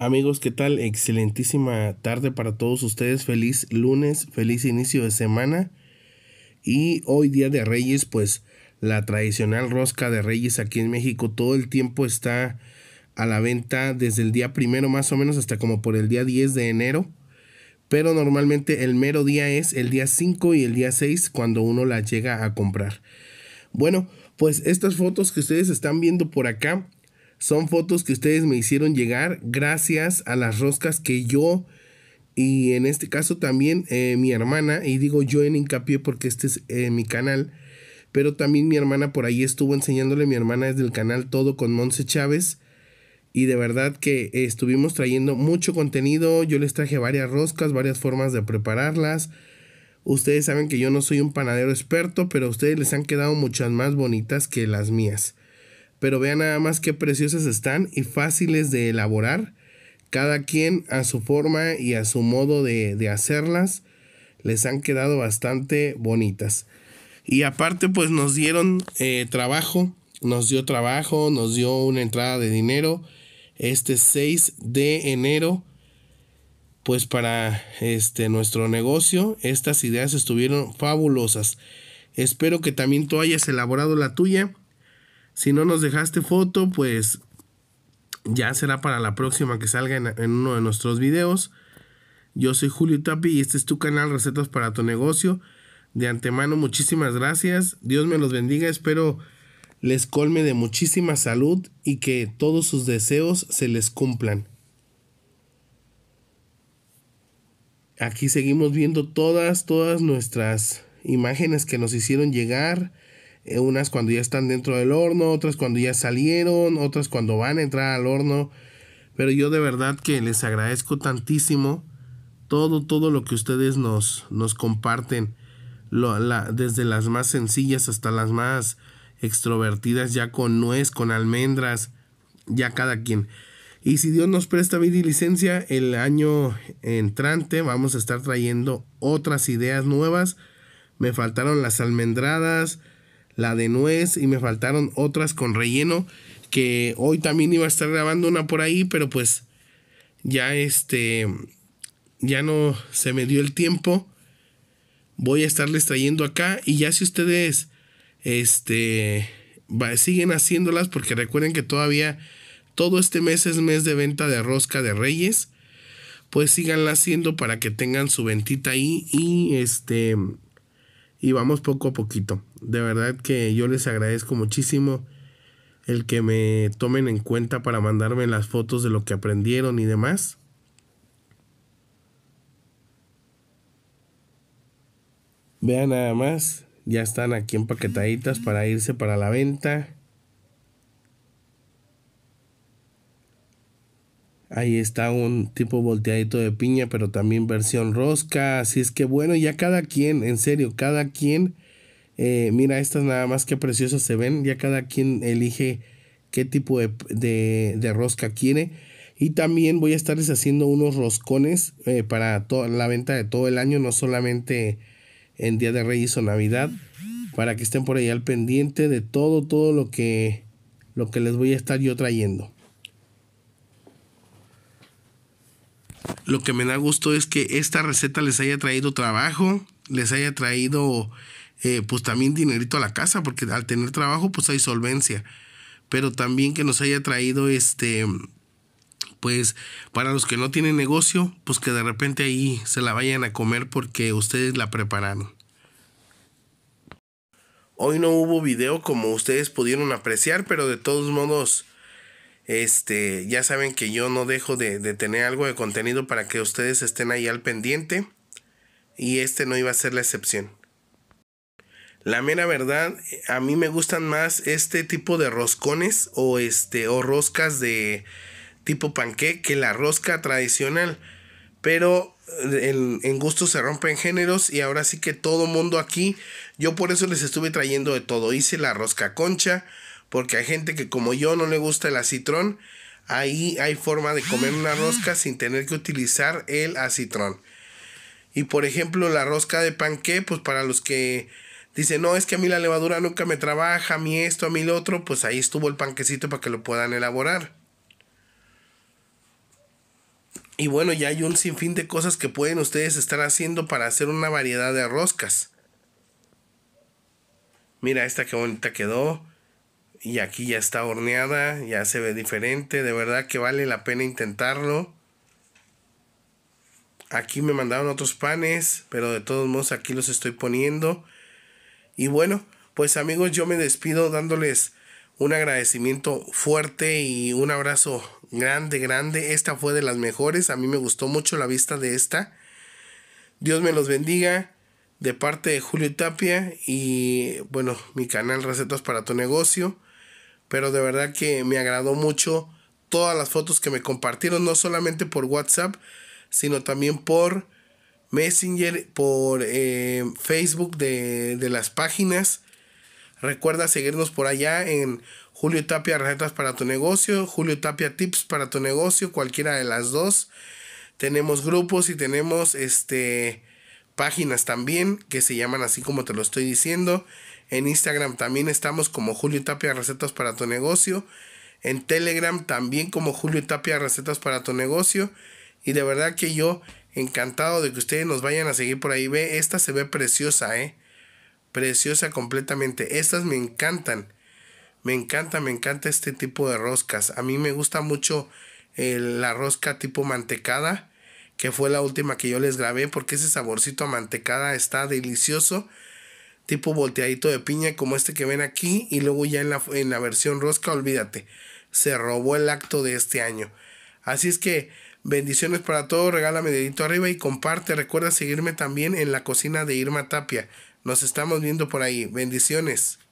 Amigos, ¿qué tal? Excelentísima tarde para todos ustedes. Feliz lunes, feliz inicio de semana. Y hoy día de Reyes, pues la tradicional rosca de Reyes aquí en México todo el tiempo está a la venta desde el día primero más o menos hasta como por el día 10 de enero. Pero normalmente el mero día es el día 5 y el día 6 cuando uno la llega a comprar. Bueno, pues estas fotos que ustedes están viendo por acá son fotos que ustedes me hicieron llegar gracias a las roscas que yo y en este caso también eh, mi hermana, y digo yo en hincapié porque este es eh, mi canal, pero también mi hermana por ahí estuvo enseñándole, mi hermana desde el canal Todo con Monse Chávez. Y de verdad que estuvimos trayendo mucho contenido. Yo les traje varias roscas, varias formas de prepararlas. Ustedes saben que yo no soy un panadero experto, pero a ustedes les han quedado muchas más bonitas que las mías pero vean nada más qué preciosas están y fáciles de elaborar. Cada quien a su forma y a su modo de, hacerlas les han quedado bastante bonitas. Y aparte pues nos dieron eh, trabajo, nos dio trabajo, nos dio una entrada de dinero este 6 de enero pues para este nuestro negocio estas ideas estuvieron fabulosas espero que también tú hayas elaborado la tuya si no nos dejaste foto, pues ya será para la próxima que salga en, uno de nuestros videos. Yo soy Julio Tapi y este es tu canal Recetas para tu negocio. De antemano, muchísimas gracias. Dios me los bendiga. Espero les colme de muchísima salud y que todos sus deseos se les cumplan. Aquí seguimos viendo todas, todas nuestras imágenes que nos hicieron llegar eh, unas cuando ya están dentro del horno, otras cuando ya salieron, otras cuando van a entrar al horno. Pero yo de verdad que les agradezco tantísimo todo, todo lo que ustedes nos, nos comparten, desde las más sencillas hasta las más extrovertidas, ya con nuez, con almendras, ya cada quien. Y si Dios nos presta vida y licencia, el año entrante vamos a estar trayendo otras ideas nuevas. Me faltaron las almendradas, la de nuez y me faltaron otras con relleno que hoy también iba a estar grabando una por ahí, pero pues ya este ya no se me dio el tiempo. Voy a estarles trayendo acá y ya si ustedes este siguen haciéndolas porque recuerden que todavía todo este mes es mes de venta de rosca de Reyes, pues síganla haciendo para que tengan su ventita ahí y este y vamos poco a poquito. De verdad que yo les agradezco muchísimo el que me tomen en cuenta para mandarme las fotos de lo que aprendieron y demás. Vean nada más, ya están aquí empaquetaditas para irse para la venta. Ahí está un tipo volteadito de piña, pero también versión rosca. Así es que bueno, ya cada quien, en serio, cada quien, eh, mira estas nada más que preciosas se ven. Ya cada quien elige qué tipo de, rosca quiere. Y también voy a estarles haciendo unos roscones eh, para para la venta de todo el año, no solamente en Día de Reyes o Navidad, para que estén por ahí al pendiente de todo, todo lo que, lo que les voy a estar yo trayendo. Lo que me da gusto es que esta receta les haya traído trabajo, les haya traído eh, pues también dinerito a la casa, porque al tener trabajo pues hay solvencia. Pero también que nos haya traído este, pues para los que no tienen negocio, pues que de repente ahí se la vayan a comer porque ustedes la prepararon. Hoy no hubo video como ustedes pudieron apreciar, pero de todos modos este, ya saben que yo no dejo de, de, tener algo de contenido para que ustedes estén ahí al pendiente. Y este no iba a ser la excepción. La mera verdad, a mí me gustan más este tipo de roscones o este o roscas de tipo panque que la rosca tradicional. Pero en, en gusto se rompen géneros y ahora sí que todo mundo aquí, yo por eso les estuve trayendo de todo. Hice la rosca concha, porque hay gente que como yo no le gusta el acitrón, ahí hay forma de comer una rosca sin tener que utilizar el acitrón. Y por ejemplo, la rosca de panque, pues para los que dicen, no, es que a mí la levadura nunca me trabaja, a mí esto, a mí lo otro, pues ahí estuvo el panquecito para que lo puedan elaborar. Y bueno, ya hay un sinfín de cosas que pueden ustedes estar haciendo para hacer una variedad de roscas. Mira esta que bonita quedó. Y aquí ya está horneada, ya se ve diferente. De verdad que vale la pena intentarlo. Aquí me mandaron otros panes, pero de todos modos aquí los estoy poniendo. Y bueno, pues amigos, yo me despido dándoles un agradecimiento fuerte y un abrazo grande, grande. Esta fue de las mejores. A mí me gustó mucho la vista de esta. Dios me los bendiga de parte de Julio Tapia y bueno, mi canal Recetas para tu negocio pero de verdad que me agradó mucho todas las fotos que me compartieron, no solamente por WhatsApp, sino también por Messenger, por eh, Facebook de, de, las páginas. Recuerda seguirnos por allá en Julio Tapia Recetas para tu negocio, Julio Tapia Tips para tu negocio, cualquiera de las dos. Tenemos grupos y tenemos este páginas también que se llaman así como te lo estoy diciendo. En Instagram también estamos como Julio Tapia Recetas para tu negocio. En Telegram también como Julio Tapia Recetas para tu negocio. Y de verdad que yo encantado de que ustedes nos vayan a seguir por ahí. Ve, esta se ve preciosa, ¿eh? Preciosa completamente. Estas me encantan. Me encanta, me encanta este tipo de roscas. A mí me gusta mucho la rosca tipo mantecada que fue la última que yo les grabé, porque ese saborcito a mantecada está delicioso, tipo volteadito de piña como este que ven aquí, y luego ya en la, en la versión rosca, olvídate, se robó el acto de este año. Así es que bendiciones para todos, regálame dedito arriba y comparte, recuerda seguirme también en la cocina de Irma Tapia. Nos estamos viendo por ahí. Bendiciones.